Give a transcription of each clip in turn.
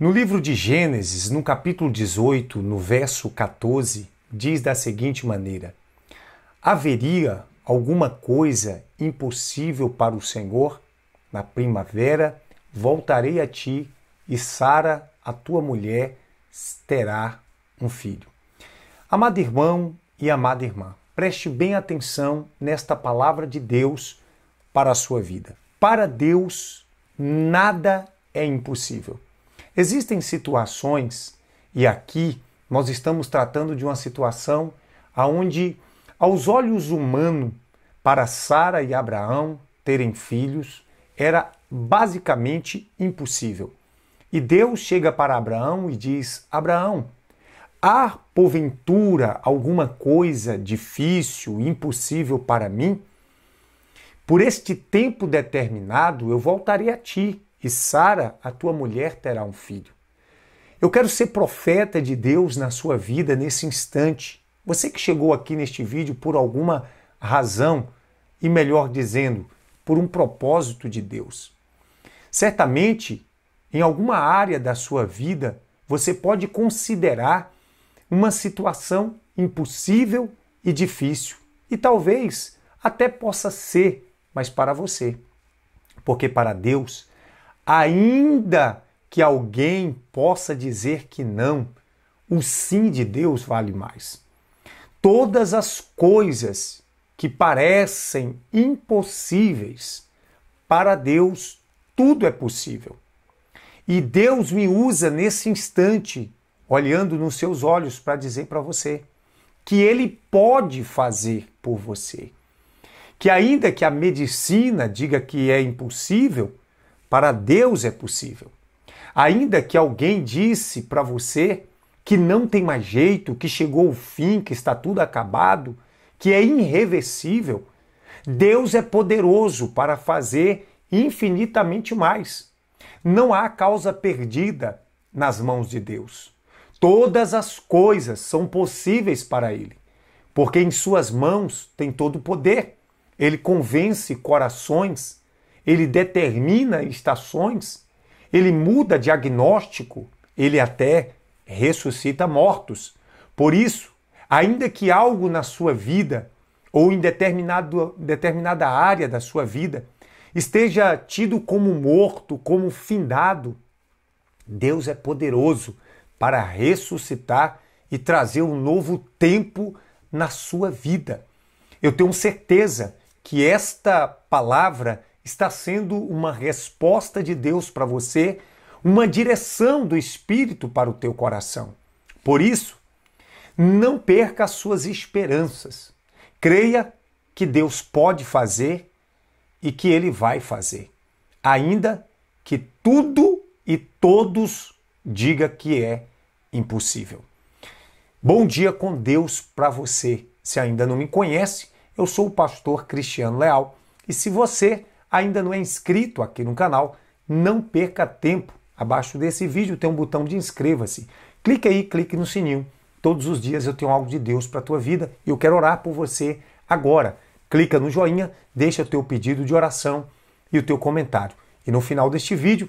No livro de Gênesis, no capítulo 18, no verso 14, diz da seguinte maneira: Haveria alguma coisa impossível para o Senhor? Na primavera voltarei a ti e Sara, a tua mulher, terá um filho. Amado irmão e amada irmã, preste bem atenção nesta palavra de Deus para a sua vida. Para Deus, nada é impossível. Existem situações, e aqui nós estamos tratando de uma situação onde, aos olhos humanos, para Sara e Abraão terem filhos era basicamente impossível. E Deus chega para Abraão e diz: Abraão, há porventura alguma coisa difícil, impossível para mim? Por este tempo determinado eu voltarei a ti e Sara, a tua mulher, terá um filho. Eu quero ser profeta de Deus na sua vida nesse instante. Você que chegou aqui neste vídeo por alguma razão, e melhor dizendo, por um propósito de Deus. Certamente, em alguma área da sua vida, você pode considerar uma situação impossível e difícil, e talvez até possa ser, mas para você. Porque para Deus, Ainda que alguém possa dizer que não, o sim de Deus vale mais. Todas as coisas que parecem impossíveis, para Deus tudo é possível. E Deus me usa nesse instante, olhando nos seus olhos, para dizer para você que Ele pode fazer por você. Que ainda que a medicina diga que é impossível, para Deus é possível. Ainda que alguém disse para você que não tem mais jeito, que chegou o fim, que está tudo acabado, que é irreversível, Deus é poderoso para fazer infinitamente mais. Não há causa perdida nas mãos de Deus. Todas as coisas são possíveis para Ele, porque em Suas mãos tem todo o poder. Ele convence corações ele determina estações, ele muda diagnóstico, ele até ressuscita mortos. Por isso, ainda que algo na sua vida ou em determinado, determinada área da sua vida esteja tido como morto, como findado, Deus é poderoso para ressuscitar e trazer um novo tempo na sua vida. Eu tenho certeza que esta palavra está sendo uma resposta de Deus para você, uma direção do Espírito para o teu coração. Por isso, não perca as suas esperanças. Creia que Deus pode fazer e que Ele vai fazer, ainda que tudo e todos diga que é impossível. Bom dia com Deus para você. Se ainda não me conhece, eu sou o pastor Cristiano Leal. E se você ainda não é inscrito aqui no canal, não perca tempo. Abaixo desse vídeo tem um botão de inscreva-se. Clique aí, clique no sininho. Todos os dias eu tenho algo de Deus para a tua vida e eu quero orar por você agora. Clica no joinha, deixa o teu pedido de oração e o teu comentário. E no final deste vídeo,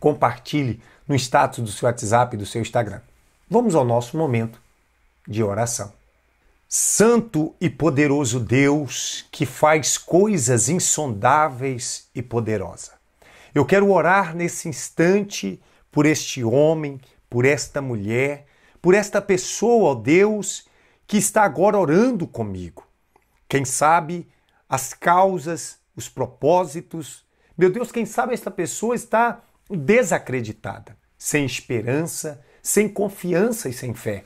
compartilhe no status do seu WhatsApp e do seu Instagram. Vamos ao nosso momento de oração. Santo e poderoso Deus que faz coisas insondáveis e poderosa. Eu quero orar nesse instante por este homem, por esta mulher, por esta pessoa, ó Deus, que está agora orando comigo. Quem sabe as causas, os propósitos. Meu Deus, quem sabe esta pessoa está desacreditada, sem esperança, sem confiança e sem fé.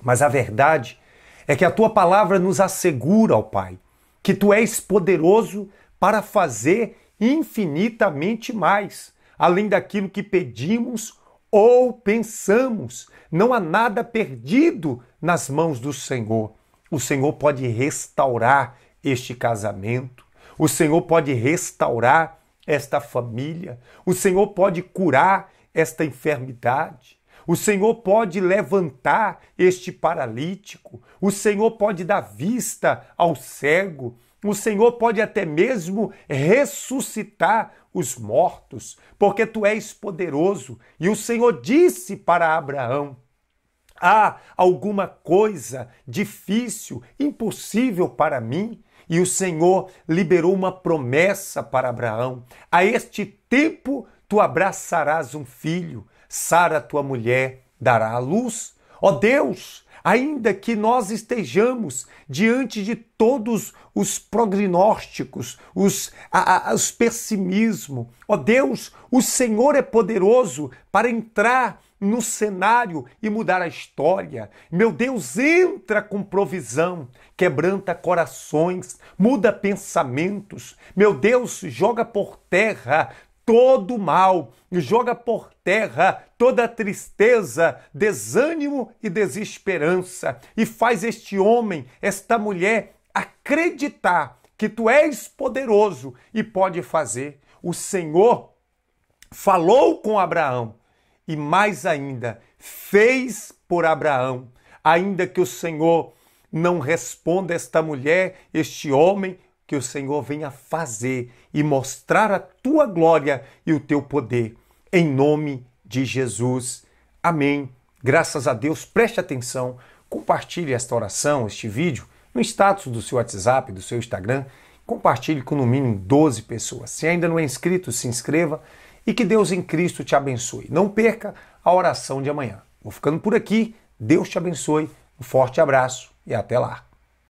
Mas a verdade é é que a tua palavra nos assegura, ó Pai, que tu és poderoso para fazer infinitamente mais, além daquilo que pedimos ou pensamos. Não há nada perdido nas mãos do Senhor. O Senhor pode restaurar este casamento, o Senhor pode restaurar esta família, o Senhor pode curar esta enfermidade. O Senhor pode levantar este paralítico, o Senhor pode dar vista ao cego, o Senhor pode até mesmo ressuscitar os mortos, porque tu és poderoso. E o Senhor disse para Abraão: há alguma coisa difícil, impossível para mim? E o Senhor liberou uma promessa para Abraão: a este tempo tu abraçarás um filho. Sara, tua mulher, dará à luz. Ó Deus, ainda que nós estejamos diante de todos os prognósticos, os, a, os pessimismo, ó Deus, o Senhor é poderoso para entrar no cenário e mudar a história. Meu Deus, entra com provisão, quebranta corações, muda pensamentos. Meu Deus, joga por terra todo mal, joga por terra toda tristeza, desânimo e desesperança, e faz este homem, esta mulher, acreditar que tu és poderoso e pode fazer. O Senhor falou com Abraão e, mais ainda, fez por Abraão, ainda que o Senhor não responda esta mulher, este homem, que o Senhor venha fazer e mostrar a tua glória e o teu poder. Em nome de Jesus. Amém. Graças a Deus. Preste atenção. Compartilhe esta oração, este vídeo, no status do seu WhatsApp, do seu Instagram. Compartilhe com no mínimo 12 pessoas. Se ainda não é inscrito, se inscreva e que Deus em Cristo te abençoe. Não perca a oração de amanhã. Vou ficando por aqui. Deus te abençoe. Um forte abraço e até lá.